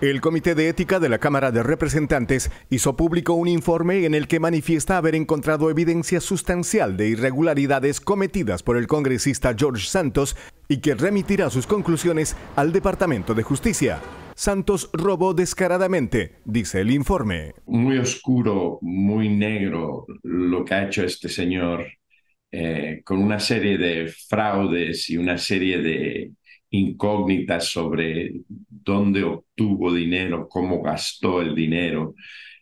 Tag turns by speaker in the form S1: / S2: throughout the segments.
S1: El Comité de Ética de la Cámara de Representantes hizo público un informe en el que manifiesta haber encontrado evidencia sustancial de irregularidades cometidas por el congresista George Santos y que remitirá sus conclusiones al Departamento de Justicia. Santos robó descaradamente, dice el informe.
S2: Muy oscuro, muy negro lo que ha hecho este señor eh, con una serie de fraudes y una serie de incógnitas sobre dónde obtuvo dinero, cómo gastó el dinero.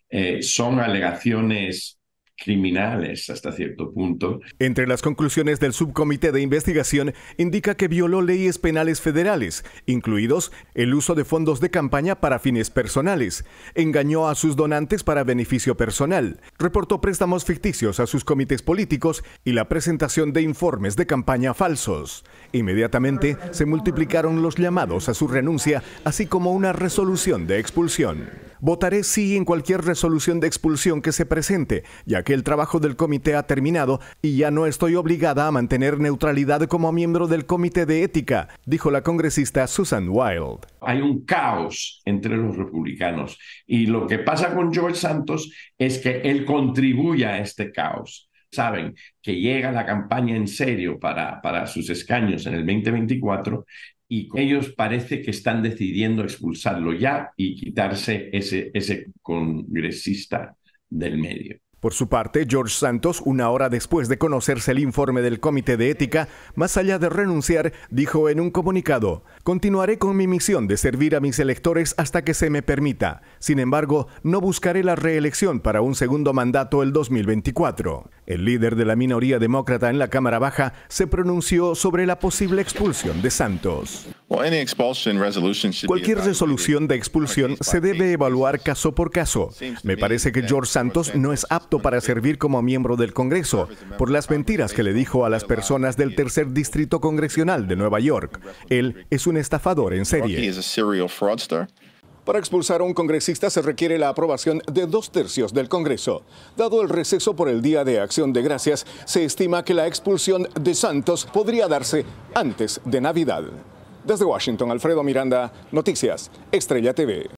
S2: Eh, son alegaciones criminales hasta cierto punto.
S1: Entre las conclusiones del subcomité de investigación indica que violó leyes penales federales, incluidos el uso de fondos de campaña para fines personales, engañó a sus donantes para beneficio personal, reportó préstamos ficticios a sus comités políticos y la presentación de informes de campaña falsos. Inmediatamente se multiplicaron los llamados a su renuncia, así como una resolución de expulsión. Votaré sí en cualquier resolución de expulsión que se presente, ya que el trabajo del comité ha terminado y ya no estoy obligada a mantener neutralidad como miembro del comité de ética, dijo la congresista Susan Wild. Hay un
S2: caos entre los republicanos y lo que pasa con George Santos es que él contribuye a este caos. Saben que llega la campaña en serio para, para sus escaños en el 2024 y ellos parece que están decidiendo expulsarlo ya y quitarse ese, ese congresista del medio.
S1: Por su parte, George Santos, una hora después de conocerse el informe del Comité de Ética, más allá de renunciar, dijo en un comunicado, Continuaré con mi misión de servir a mis electores hasta que se me permita. Sin embargo, no buscaré la reelección para un segundo mandato el 2024. El líder de la minoría demócrata en la Cámara Baja se pronunció sobre la posible expulsión de Santos. Cualquier resolución de expulsión se debe evaluar caso por caso. Me parece que George Santos no es apto para servir como miembro del Congreso por las mentiras que le dijo a las personas del tercer distrito congresional de Nueva York. Él es un estafador en serie. Para expulsar a un congresista se requiere la aprobación de dos tercios del Congreso. Dado el receso por el Día de Acción de Gracias, se estima que la expulsión de Santos podría darse antes de Navidad. Desde Washington, Alfredo Miranda, Noticias, Estrella TV.